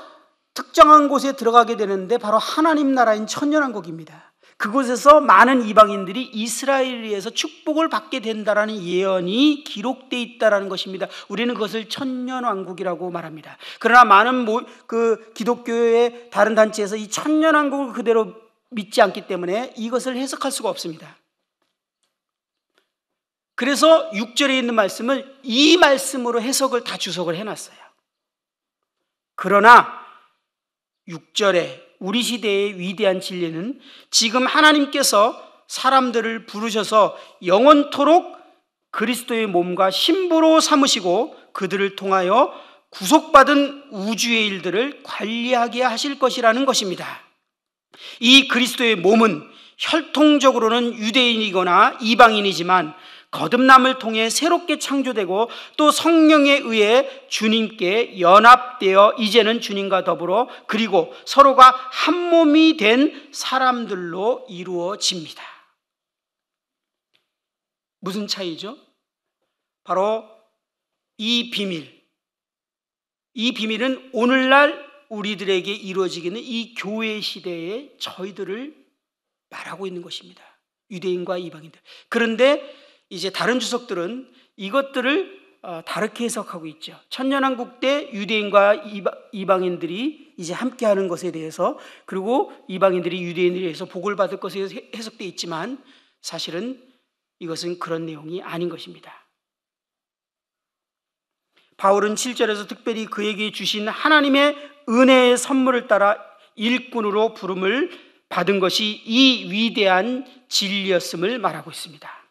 특정한 곳에 들어가게 되는데 바로 하나님 나라인 천년왕국입니다. 그곳에서 많은 이방인들이 이스라엘에 의해서 축복을 받게 된다라는 예언이 기록돼 있다는 것입니다. 우리는 그것을 천년 왕국이라고 말합니다. 그러나 많은 그 기독교의 다른 단체에서 이 천년 왕국을 그대로 믿지 않기 때문에 이것을 해석할 수가 없습니다. 그래서 6절에 있는 말씀을 이 말씀으로 해석을 다 주석을 해놨어요. 그러나 6절에 우리 시대의 위대한 진리는 지금 하나님께서 사람들을 부르셔서 영원토록 그리스도의 몸과 신부로 삼으시고 그들을 통하여 구속받은 우주의 일들을 관리하게 하실 것이라는 것입니다. 이 그리스도의 몸은 혈통적으로는 유대인이거나 이방인이지만 거듭남을 통해 새롭게 창조되고 또 성령에 의해 주님께 연합되어 이제는 주님과 더불어 그리고 서로가 한 몸이 된 사람들로 이루어집니다. 무슨 차이죠? 바로 이 비밀. 이 비밀은 오늘날 우리들에게 이루어지기는 이 교회 시대에 저희들을 말하고 있는 것입니다. 유대인과 이방인들. 그런데 이제 다른 주석들은 이것들을 어, 다르게 해석하고 있죠. 천년왕국 때 유대인과 이방인들이 이제 함께하는 것에 대해서 그리고 이방인들이 유대인에 의해서 복을 받을 것에 해서해석 있지만 사실은 이것은 그런 내용이 아닌 것입니다. 바울은 7절에서 특별히 그에게 주신 하나님의 은혜의 선물을 따라 일꾼으로 부름을 받은 것이 이 위대한 진리였음을 말하고 있습니다.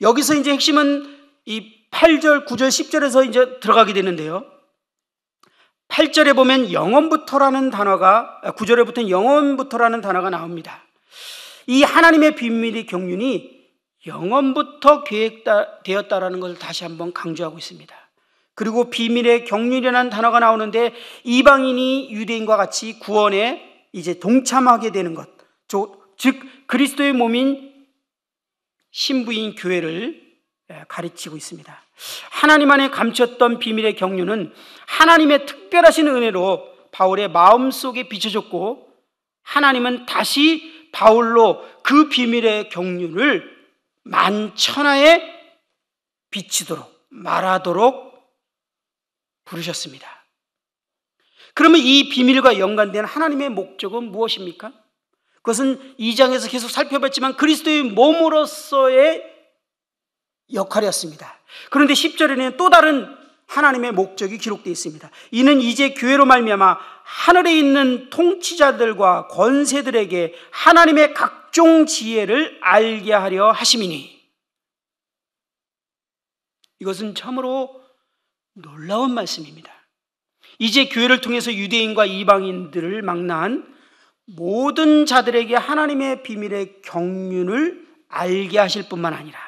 여기서 이제 핵심은 이 8절, 9절, 10절에서 이제 들어가게 되는데요. 8절에 보면 영원부터라는 단어가 9절에 아, 붙은 영원부터라는 단어가 나옵니다. 이 하나님의 비밀의 경륜이 영원부터 계획되었다라는 것을 다시 한번 강조하고 있습니다. 그리고 비밀의 경륜이라는 단어가 나오는데 이방인이 유대인과 같이 구원에 이제 동참하게 되는 것, 즉 그리스도의 몸인 신부인 교회를 예, 가르치고 있습니다. 하나님 안에 감췄던 비밀의 경륜은 하나님의 특별하신 은혜로 바울의 마음 속에 비춰졌고 하나님은 다시 바울로 그 비밀의 경륜을 만천하에 비치도록 말하도록 부르셨습니다. 그러면 이 비밀과 연관된 하나님의 목적은 무엇입니까? 그것은 이장에서 계속 살펴봤지만 그리스도의 몸으로서의 역할이었습니다. 그런데 10절에는 또 다른 하나님의 목적이 기록되어 있습니다. 이는 이제 교회로 말미암아 하늘에 있는 통치자들과 권세들에게 하나님의 각종 지혜를 알게 하려 하심이니 이것은 참으로 놀라운 말씀입니다. 이제 교회를 통해서 유대인과 이방인들을 망라한 모든 자들에게 하나님의 비밀의 경륜을 알게 하실 뿐만 아니라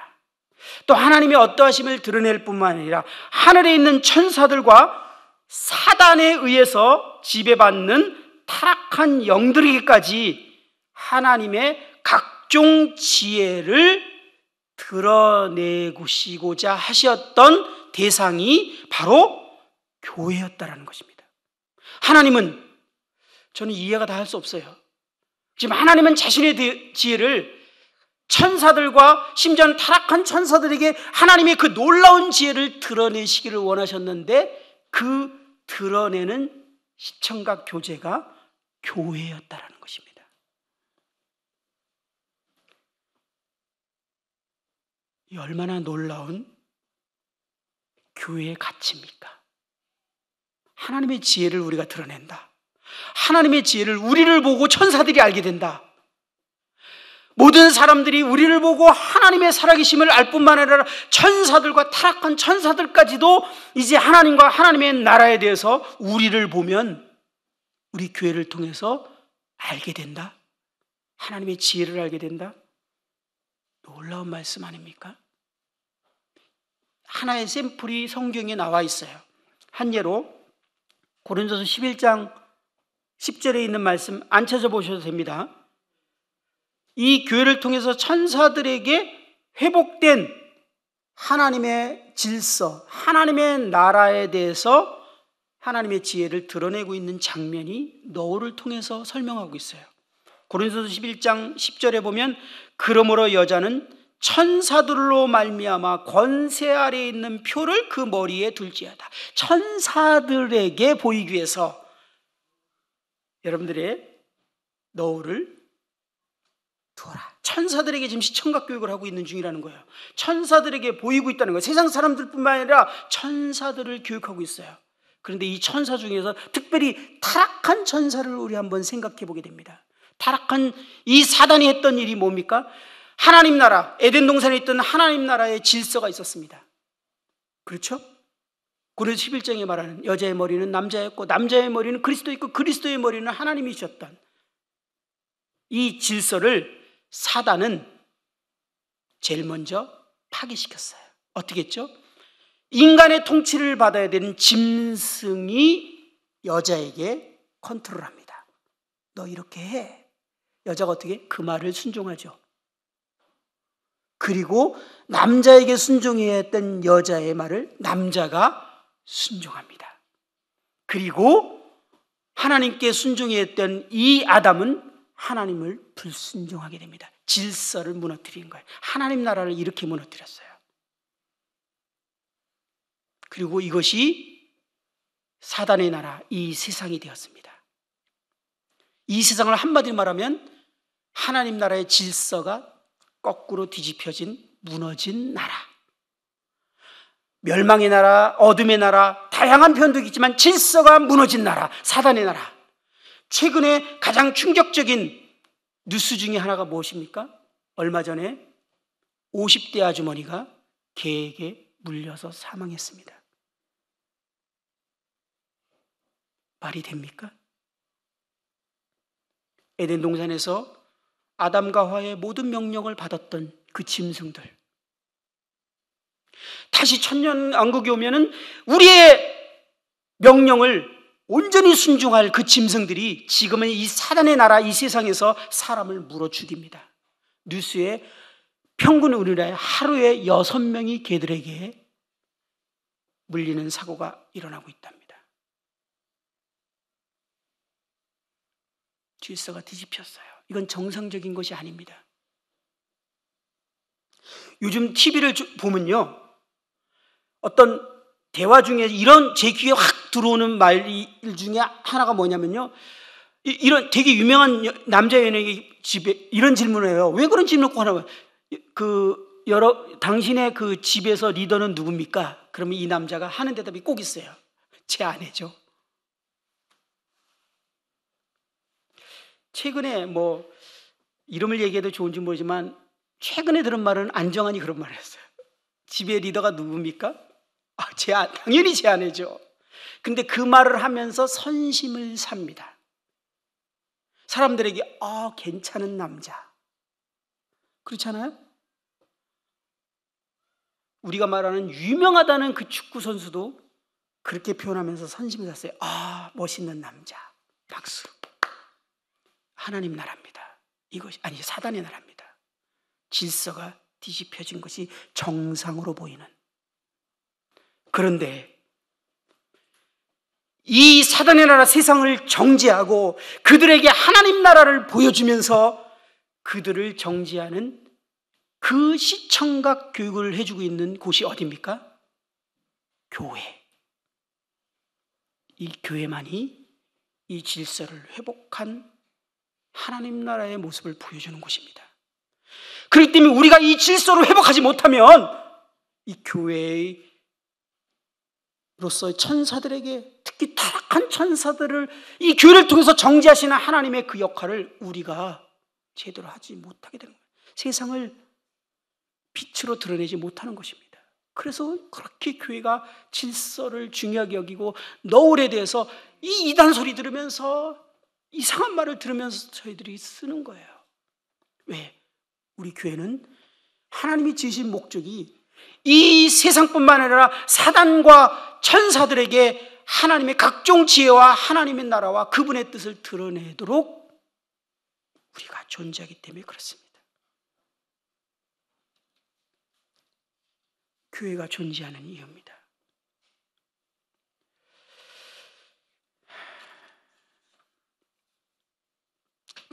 또 하나님의 어떠하심을 드러낼 뿐만 아니라 하늘에 있는 천사들과 사단에 의해서 지배받는 타락한 영들에게까지 하나님의 각종 지혜를 드러내고시고자 하셨던 대상이 바로 교회였다라는 것입니다. 하나님은 저는 이해가 다 할 수 없어요. 지금 하나님은 자신의 지혜를 천사들과 심지어 타락한 천사들에게 하나님의 그 놀라운 지혜를 드러내시기를 원하셨는데 그 드러내는 시청각 교제가 교회였다라는 것입니다. 이 얼마나 놀라운 교회의 가치입니까? 하나님의 지혜를 우리가 드러낸다. 하나님의 지혜를 우리를 보고 천사들이 알게 된다. 모든 사람들이 우리를 보고 하나님의 살아계심을 알 뿐만 아니라 천사들과 타락한 천사들까지도 이제 하나님과 하나님의 나라에 대해서 우리를 보면 우리 교회를 통해서 알게 된다. 하나님의 지혜를 알게 된다. 놀라운 말씀 아닙니까? 하나의 샘플이 성경에 나와 있어요. 한 예로 고린도서 11장 10절에 있는 말씀 안 찾아보셔도 됩니다. 이 교회를 통해서 천사들에게 회복된 하나님의 질서, 하나님의 나라에 대해서 하나님의 지혜를 드러내고 있는 장면이 너울을 통해서 설명하고 있어요. 고린도서 11장 10절에 보면 그러므로 여자는 천사들로 말미암아 권세 아래 있는 표를 그 머리에 둘지하다. 천사들에게 보이기 위해서 여러분들의 너울을 두어라. 천사들에게 지금 시청각 교육을 하고 있는 중이라는 거예요. 천사들에게 보이고 있다는 거예요. 세상 사람들뿐만 아니라 천사들을 교육하고 있어요. 그런데 이 천사 중에서 특별히 타락한 천사를 우리 한번 생각해 보게 됩니다. 타락한 이 사단이 했던 일이 뭡니까? 하나님 나라, 에덴 동산에 있던 하나님 나라의 질서가 있었습니다. 그렇죠? 고린도 11장에 말하는 여자의 머리는 남자였고 남자의 머리는 그리스도였고 그리스도의 머리는 하나님이셨던 이 질서를 사단은 제일 먼저 파괴시켰어요. 어떻게 했죠? 인간의 통치를 받아야 되는 짐승이 여자에게 컨트롤합니다. 너 이렇게 해. 여자가 어떻게 그 말을 순종하죠. 그리고 남자에게 순종 했던 여자의 말을 남자가 순종합니다. 그리고 하나님께 순종했던 이 아담은 하나님을 불순종하게 됩니다. 질서를 무너뜨린 거예요. 하나님 나라를 이렇게 무너뜨렸어요. 그리고 이것이 사단의 나라, 이 세상이 되었습니다. 이 세상을 한마디로 말하면 하나님 나라의 질서가 거꾸로 뒤집혀진 무너진 나라. 멸망의 나라, 어둠의 나라, 다양한 표현도 있지만 질서가 무너진 나라, 사단의 나라. 최근에 가장 충격적인 뉴스 중에 하나가 무엇입니까? 얼마 전에 50대 아주머니가 개에게 물려서 사망했습니다. 말이 됩니까? 에덴 동산에서 아담과 화의 모든 명령을 받았던 그 짐승들. 다시 천년 왕국이 오면은 우리의 명령을 온전히 순종할 그 짐승들이 지금은 이 사단의 나라 이 세상에서 사람을 물어 죽입니다. 뉴스에 평균 우리나라에 하루에 여섯 명이 개들에게 물리는 사고가 일어나고 있답니다. 질서가 뒤집혔어요. 이건 정상적인 것이 아닙니다. 요즘 TV를 보면요. 어떤 대화 중에 이런 제 귀에 확 들어오는 말 중에 하나가 뭐냐면요. 이런 되게 유명한 남자 연예인 집에 이런 질문을 해요. 왜 그런 질문을 꼭 하냐면 그 여러 당신의 그 집에서 리더는 누굽니까? 그러면 이 남자가 하는 대답이 꼭 있어요. 제 아내죠. 최근에 뭐 이름을 얘기해도 좋은지 모르지만 최근에 들은 말은 안정환이 그런 말을 했어요. 집의 리더가 누굽니까? 아, 제안, 당연히 제안이죠 근데 그 말을 하면서 선심을 삽니다. 사람들에게, 아, 괜찮은 남자. 그렇잖아요? 우리가 말하는 유명하다는 그 축구 선수도 그렇게 표현하면서 선심을 샀어요. 아, 멋있는 남자. 박수. 하나님 나라입니다. 이것이, 아니, 사단의 나라입니다. 질서가 뒤집혀진 것이 정상으로 보이는 그런데 이 사단의 나라 세상을 정지하고 그들에게 하나님 나라를 보여주면서 그들을 정지하는 그 시청각 교육을 해주고 있는 곳이 어디입니까? 교회. 이 교회만이 이 질서를 회복한 하나님 나라의 모습을 보여주는 곳입니다. 그렇기 때문에 우리가 이 질서를 회복하지 못하면 이 교회의 로서의 천사들에게 특히 타락한 천사들을 이 교회를 통해서 정지하시는 하나님의 그 역할을 우리가 제대로 하지 못하게 되는 거예요. 세상을 빛으로 드러내지 못하는 것입니다. 그래서 그렇게 교회가 질서를 중요하게 여기고 너울에 대해서 이 이단 소리 들으면서 이상한 말을 들으면서 저희들이 쓰는 거예요. 왜? 우리 교회는 하나님이 지으신 목적이 이 세상뿐만 아니라 사단과 천사들에게 하나님의 각종 지혜와 하나님의 나라와 그분의 뜻을 드러내도록 우리가 존재하기 때문에 그렇습니다. 교회가 존재하는 이유입니다.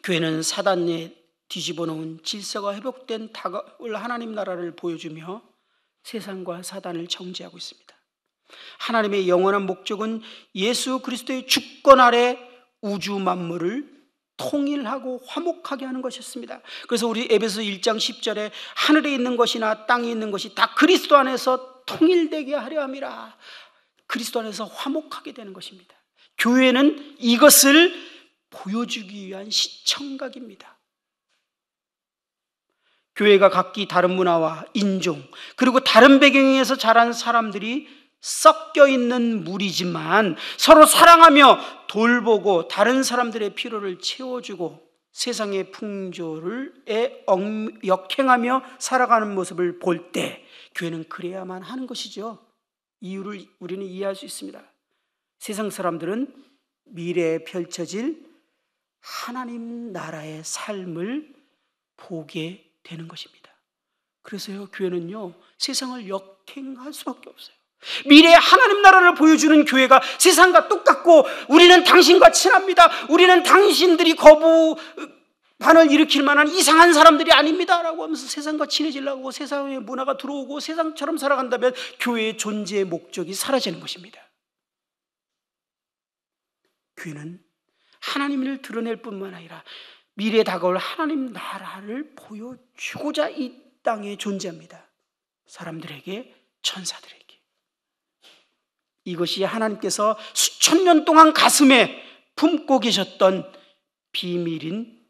교회는 사단에 뒤집어 놓은 질서가 회복된 다가올 하나님 나라를 보여주며 세상과 사단을 정지하고 있습니다. 하나님의 영원한 목적은 예수 그리스도의 주권 아래 우주 만물을 통일하고 화목하게 하는 것이었습니다. 그래서 우리 에베소 1장 10절에 하늘에 있는 것이나 땅에 있는 것이 다 그리스도 안에서 통일되게 하려 함이라. 그리스도 안에서 화목하게 되는 것입니다. 교회는 이것을 보여주기 위한 시청각입니다. 교회가 각기 다른 문화와 인종, 그리고 다른 배경에서 자란 사람들이 섞여 있는 물이지만 서로 사랑하며 돌보고 다른 사람들의 피로를 채워주고 세상의 풍조를 역행하며 살아가는 모습을 볼 때 교회는 그래야만 하는 것이죠. 이유를 우리는 이해할 수 있습니다. 세상 사람들은 미래에 펼쳐질 하나님 나라의 삶을 보게 되는 것입니다. 그래서요, 교회는요, 세상을 역행할 수밖에 없어요. 미래의 하나님 나라를 보여주는 교회가 세상과 똑같고 우리는 당신과 친합니다. 우리는 당신들이 거부반을 일으킬 만한 이상한 사람들이 아닙니다. 라고 하면서 세상과 친해지려고 세상의 문화가 들어오고 세상처럼 살아간다면 교회의 존재의 목적이 사라지는 것입니다. 교회는 하나님을 드러낼 뿐만 아니라 미래에 다가올 하나님 나라를 보여주고자 이 땅에 존재합니다. 사람들에게, 천사들에게. 이것이 하나님께서 수천 년 동안 가슴에 품고 계셨던 비밀인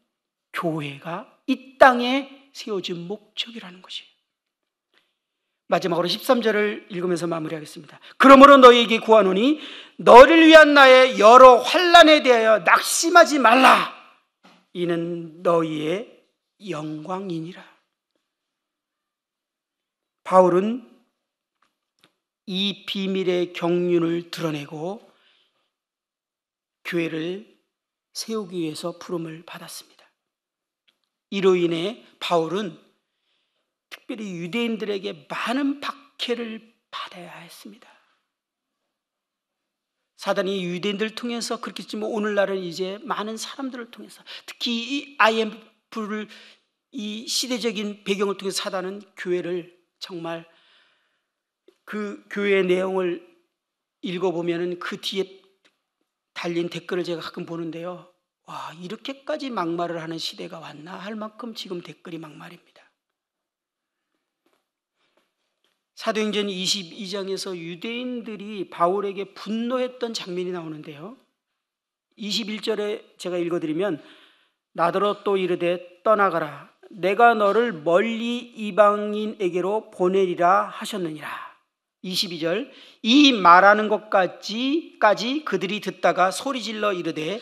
교회가 이 땅에 세워진 목적이라는 것이에요. 마지막으로 13절을 읽으면서 마무리하겠습니다. 그러므로 너희에게 구하노니 너를 위한 나의 여러 환란에 대하여 낙심하지 말라. 이는 너희의 영광이니라. 바울은 이 비밀의 경륜을 드러내고 교회를 세우기 위해서 부름을 받았습니다. 이로 인해 바울은 특별히 유대인들에게 많은 박해를 받아야 했습니다. 사단이 유대인들 통해서 그렇겠지만 오늘날은 이제 많은 사람들을 통해서 특히 이 IMF를 이 시대적인 배경을 통해 사단은 교회를 정말 그 교회 의 내용을 읽어보면그 뒤에 달린 댓글을 제가 가끔 보는데요. 와, 이렇게까지 막말을 하는 시대가 왔나 할 만큼 지금 댓글이 막말입니다. 사도행전 22장에서 유대인들이 바울에게 분노했던 장면이 나오는데요. 21절에 제가 읽어드리면 나더러 또 이르되 떠나가라 내가 너를 멀리 이방인에게로 보내리라 하셨느니라 22절 이 말하는 것까지까지 그들이 듣다가 소리질러 이르되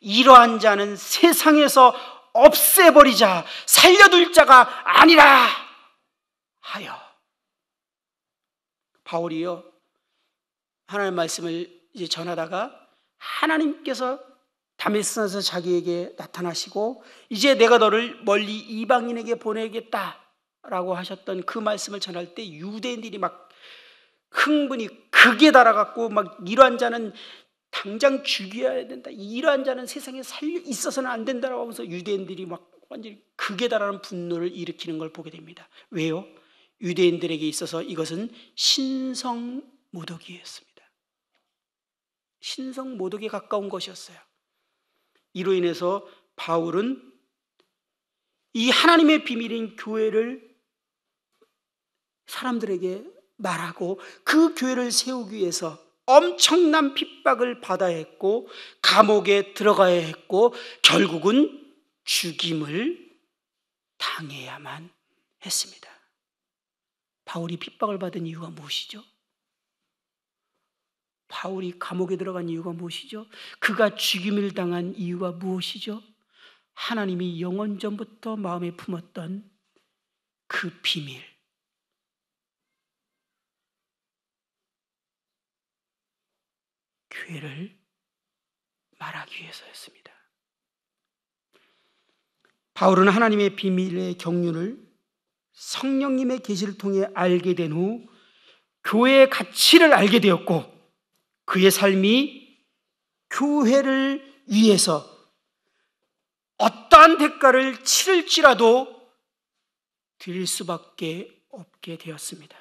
이러한 자는 세상에서 없애버리자 살려둘 자가 아니라 하여 바울이요 하나님 의 말씀을 이제 전하다가 하나님께서 다메스에서 자기에게 나타나시고 이제 내가 너를 멀리 이방인에게 보내겠다라고 하셨던 그 말씀을 전할 때 유대인들이 막 흥분이 극에 달아갖고 막 이러한 자는 당장 죽여야 된다. 이러한 자는 세상에 살려 있어서는 안 된다라고 하면서 유대인들이 막 완전히 극에 달하는 분노를 일으키는 걸 보게 됩니다. 왜요? 유대인들에게 있어서 이것은 신성 모독이었습니다. 신성 모독에 가까운 것이었어요. 이로 인해서 바울은 이 하나님의 비밀인 교회를 사람들에게 말하고 그 교회를 세우기 위해서 엄청난 핍박을 받아야 했고 감옥에 들어가야 했고 결국은 죽임을 당해야만 했습니다. 바울이 핍박을 받은 이유가 무엇이죠? 바울이 감옥에 들어간 이유가 무엇이죠? 그가 죽임을 당한 이유가 무엇이죠? 하나님이 영원 전부터 마음에 품었던 그 비밀, 교회를 말하기 위해서였습니다. 바울은 하나님의 비밀의 경륜을 성령님의 계시를 통해 알게 된 후 교회의 가치를 알게 되었고 그의 삶이 교회를 위해서 어떠한 대가를 치를지라도 드릴 수밖에 없게 되었습니다.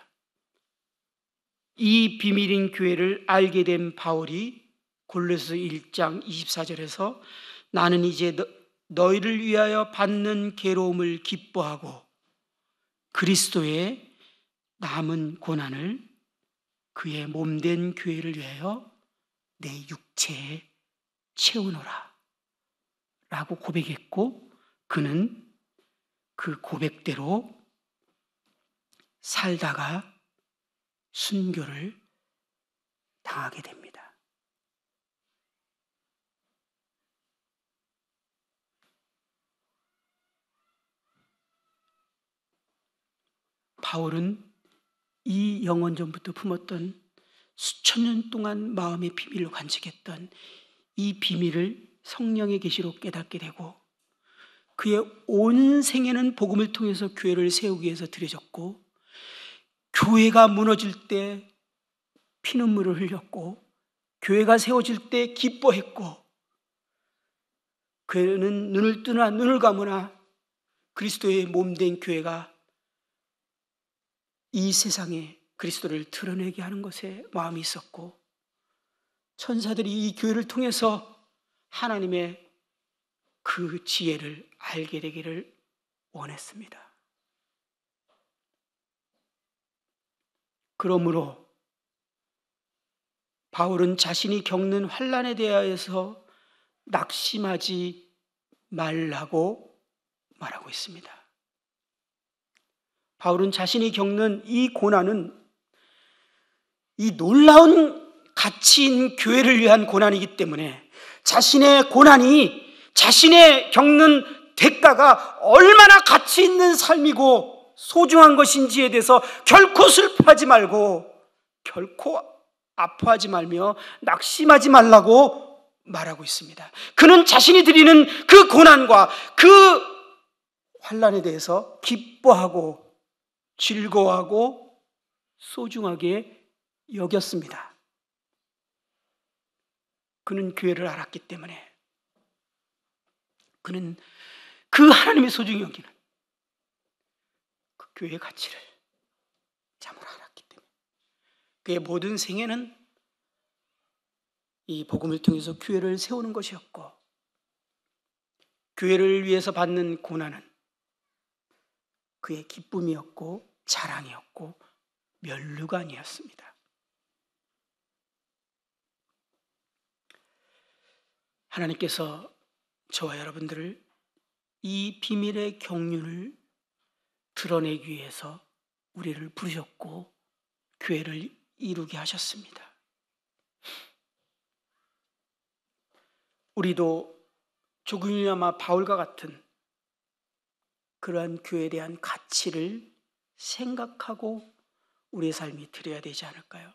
이 비밀인 교회를 알게 된 바울이 골로스 1장 24절에서 나는 이제 너, 너희를 위하여 받는 괴로움을 기뻐하고 그리스도의 남은 고난을 그의 몸된 교회를 위하여 내 육체에 채우노라 라고 고백했고 그는 그 고백대로 살다가 순교를 당하게 됩니다. 바울은 이 영원 전부터 품었던 수천 년 동안 마음의 비밀로 간직했던 이 비밀을 성령의 계시로 깨닫게 되고 그의 온 생애는 복음을 통해서 교회를 세우기 위해서 들여졌고 교회가 무너질 때 피눈물을 흘렸고 교회가 세워질 때 기뻐했고 그회는 눈을 뜨나 눈을 감으나 그리스도의 몸 된 교회가 이 세상에 그리스도를 드러내게 하는 것에 마음이 있었고 천사들이 이 교회를 통해서 하나님의 그 지혜를 알게 되기를 원했습니다. 그러므로 바울은 자신이 겪는 환란에 대하여서 낙심하지 말라고 말하고 있습니다. 바울은 자신이 겪는 이 고난은 이 놀라운 가치인 교회를 위한 고난이기 때문에 자신의 고난이 자신의 겪는 대가가 얼마나 가치 있는 삶이고 소중한 것인지에 대해서 결코 슬퍼하지 말고 결코 아파하지 말며 낙심하지 말라고 말하고 있습니다. 그는 자신이 드리는 그 고난과 그 환란에 대해서 기뻐하고 즐거워하고 소중하게 여겼습니다. 그는 교회를 알았기 때문에 그는 그 하나님의 소중히 여기는 교회 가치를 잠으로 알았기 때문에 그의 모든 생애는 이 복음을 통해서 교회를 세우는 것이었고 교회를 위해서 받는 고난은 그의 기쁨이었고 자랑이었고 면류관이었습니다. 하나님께서 저와 여러분들을 이 비밀의 경륜을 드러내기 위해서 우리를 부르셨고 교회를 이루게 하셨습니다. 우리도 조금이나마 바울과 같은 그러한 교회에 대한 가치를 생각하고 우리의 삶이 드려야 되지 않을까요?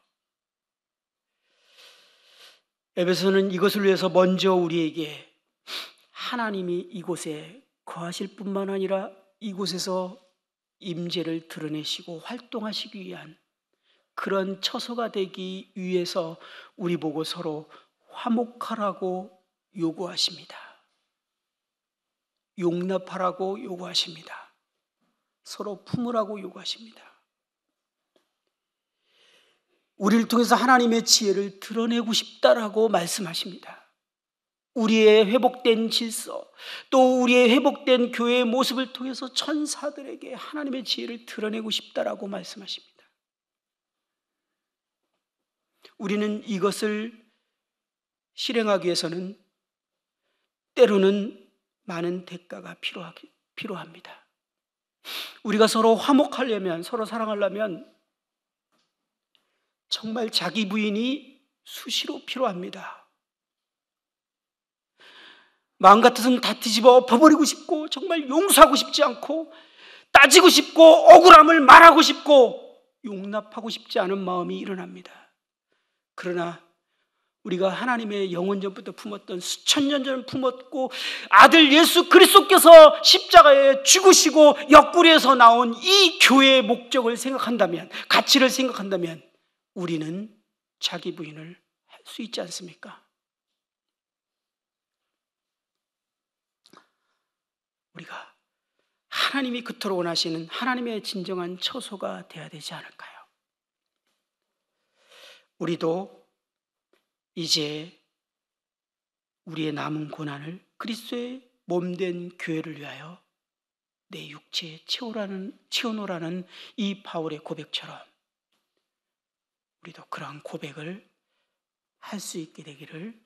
에베소는 이것을 위해서 먼저 우리에게 하나님이 이곳에 거하실 뿐만 아니라 이곳에서 임재를 드러내시고 활동하시기 위한 그런 처소가 되기 위해서 우리 보고 서로 화목하라고 요구하십니다. 용납하라고 요구하십니다. 서로 품으라고 요구하십니다. 우리를 통해서 하나님의 지혜를 드러내고 싶다라고 말씀하십니다. 우리의 회복된 질서, 또 우리의 회복된 교회의 모습을 통해서 천사들에게 하나님의 지혜를 드러내고 싶다라고 말씀하십니다. 우리는 이것을 실행하기 위해서는 때로는 많은 대가가 필요하기, 필요합니다. 우리가 서로 화목하려면, 서로 사랑하려면 정말 자기 부인이 수시로 필요합니다. 마음 같아서는 다 뒤집어 엎어버리고 싶고 정말 용서하고 싶지 않고 따지고 싶고 억울함을 말하고 싶고 용납하고 싶지 않은 마음이 일어납니다. 그러나 우리가 하나님의 영원 전부터 품었던 수천 년 전 품었고 아들 예수 그리스도께서 십자가에 죽으시고 옆구리에서 나온 이 교회의 목적을 생각한다면 가치를 생각한다면 우리는 자기 부인을 할 수 있지 않습니까? 우리가 하나님이 그토록 원하시는 하나님의 진정한 처소가 되어야 되지 않을까요? 우리도 이제 우리의 남은 고난을 그리스도의 몸된 교회를 위하여 내 육체에 채우라는, 채워노라는이 바울의 고백처럼 우리도 그러한 고백을 할 수 있게 되기를